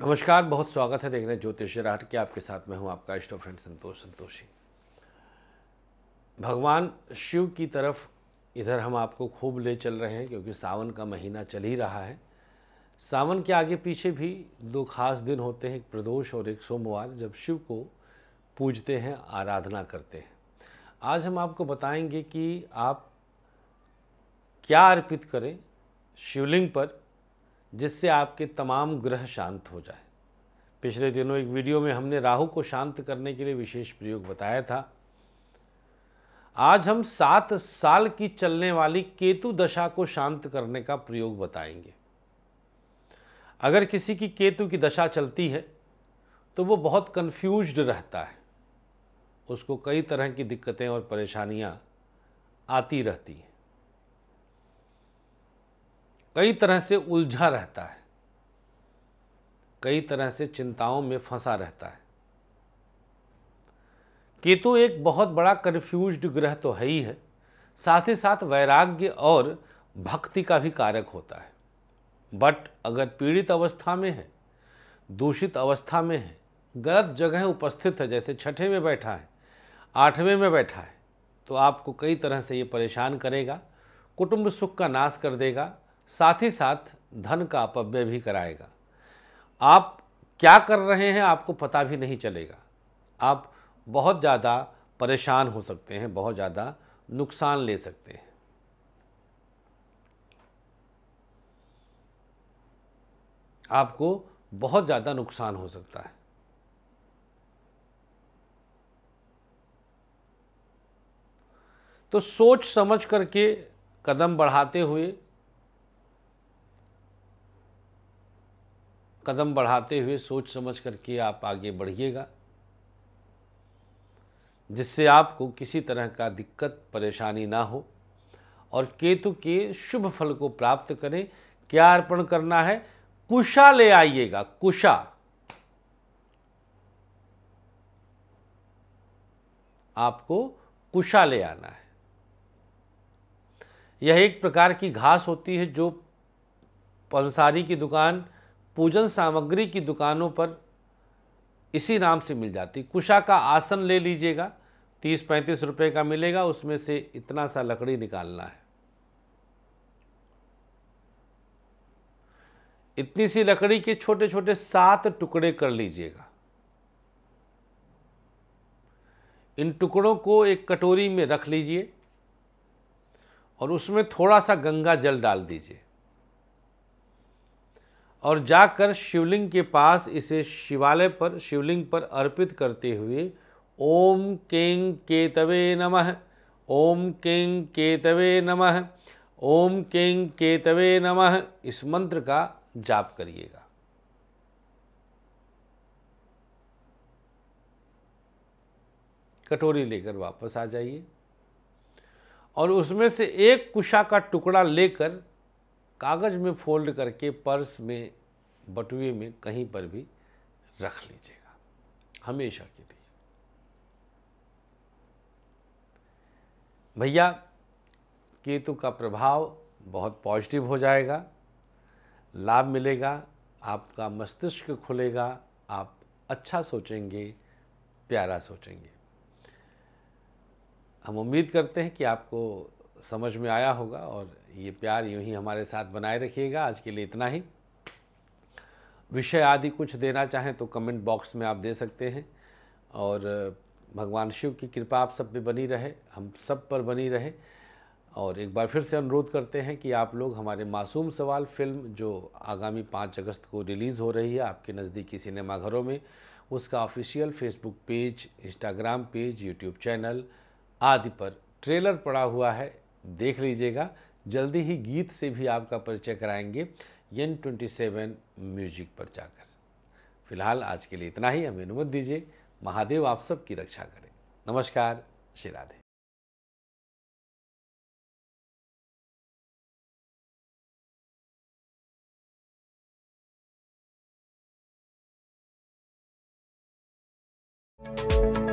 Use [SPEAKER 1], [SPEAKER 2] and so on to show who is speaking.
[SPEAKER 1] नमस्कार बहुत स्वागत है देख रहे हैं ज्योतिष जराट के आपके साथ मैं हूं आपका इष्ट फ्रेंड संतोष संतोषी भगवान शिव की तरफ इधर हम आपको खूब ले चल रहे हैं क्योंकि सावन का महीना चल ही रहा है सावन के आगे पीछे भी दो खास दिन होते हैं एक प्रदोष और एक सोमवार जब शिव को पूजते हैं आराधना करते हैं आज हम आपको बताएंगे कि आप क्या अर्पित करें शिवलिंग पर जिससे आपके तमाम ग्रह शांत हो जाए पिछले दिनों एक वीडियो में हमने राहु को शांत करने के लिए विशेष प्रयोग बताया था आज हम सात साल की चलने वाली केतु दशा को शांत करने का प्रयोग बताएंगे अगर किसी की केतु की दशा चलती है तो वो बहुत कंफ्यूज्ड रहता है उसको कई तरह की दिक्कतें और परेशानियां आती रहती हैं कई तरह से उलझा रहता है कई तरह से चिंताओं में फंसा रहता है केतु एक बहुत बड़ा कन्फ्यूज्ड ग्रह तो है ही है साथ ही साथ वैराग्य और भक्ति का भी कारक होता है बट अगर पीड़ित अवस्था में है दूषित अवस्था में है गलत जगह उपस्थित है जैसे छठे में बैठा है आठवें में बैठा है तो आपको कई तरह से ये परेशान करेगा कुटुंब सुख का नाश कर देगा साथ ही साथ धन का अपव्यय भी कराएगा आप क्या कर रहे हैं आपको पता भी नहीं चलेगा आप बहुत ज़्यादा परेशान हो सकते हैं बहुत ज़्यादा नुकसान ले सकते हैं आपको बहुत ज़्यादा नुकसान हो सकता है तो सोच समझ करके कदम बढ़ाते हुए कदम बढ़ाते हुए सोच समझ करके आप आगे बढ़िएगा जिससे आपको किसी तरह का दिक्कत परेशानी ना हो और केतु के शुभ फल को प्राप्त करें क्या अर्पण करना है कुशा ले आइएगा कुशा आपको कुशा ले आना है यह एक प्रकार की घास होती है जो पंसारी की दुकान पूजन सामग्री की दुकानों पर इसी नाम से मिल जाती कुशा का आसन ले लीजिएगा तीस पैंतीस रुपए का मिलेगा उसमें से इतना सा लकड़ी निकालना है इतनी सी लकड़ी के छोटे छोटे सात टुकड़े कर लीजिएगा इन टुकड़ों को एक कटोरी में रख लीजिए और उसमें थोड़ा सा गंगा जल डाल दीजिए और जाकर शिवलिंग के पास इसे शिवालय पर शिवलिंग पर अर्पित करते हुए ओम केंग केतवे नमः ओम केंग केतवे नमः ओम केंग केतवे नमः इस मंत्र का जाप करिएगा कटोरी लेकर वापस आ जाइए और उसमें से एक कुशा का टुकड़ा लेकर कागज़ में फोल्ड करके पर्स में बटुए में कहीं पर भी रख लीजिएगा हमेशा के लिए भैया केतु का प्रभाव बहुत पॉजिटिव हो जाएगा लाभ मिलेगा आपका मस्तिष्क खुलेगा आप अच्छा सोचेंगे प्यारा सोचेंगे हम उम्मीद करते हैं कि आपको समझ में आया होगा और ये प्यार यूं ही हमारे साथ बनाए रखिएगा आज के लिए इतना ही विषय आदि कुछ देना चाहें तो कमेंट बॉक्स में आप दे सकते हैं और भगवान शिव की कृपा आप सब पे बनी रहे हम सब पर बनी रहे और एक बार फिर से अनुरोध करते हैं कि आप लोग हमारे मासूम सवाल फिल्म जो आगामी पाँच अगस्त को रिलीज़ हो रही है आपके नज़दीकी सिनेमाघरों में उसका official Facebook page Instagram page YouTube channel आदि पर ट्रेलर पड़ा हुआ है देख लीजिएगा जल्दी ही गीत से भी आपका परिचय कराएंगे एन ट्वेंटी सेवन म्यूजिक पर जाकर फिलहाल आज के लिए इतना ही हमें अनुमति दीजिए महादेव आप सब की रक्षा करें नमस्कार श्री राधे thank you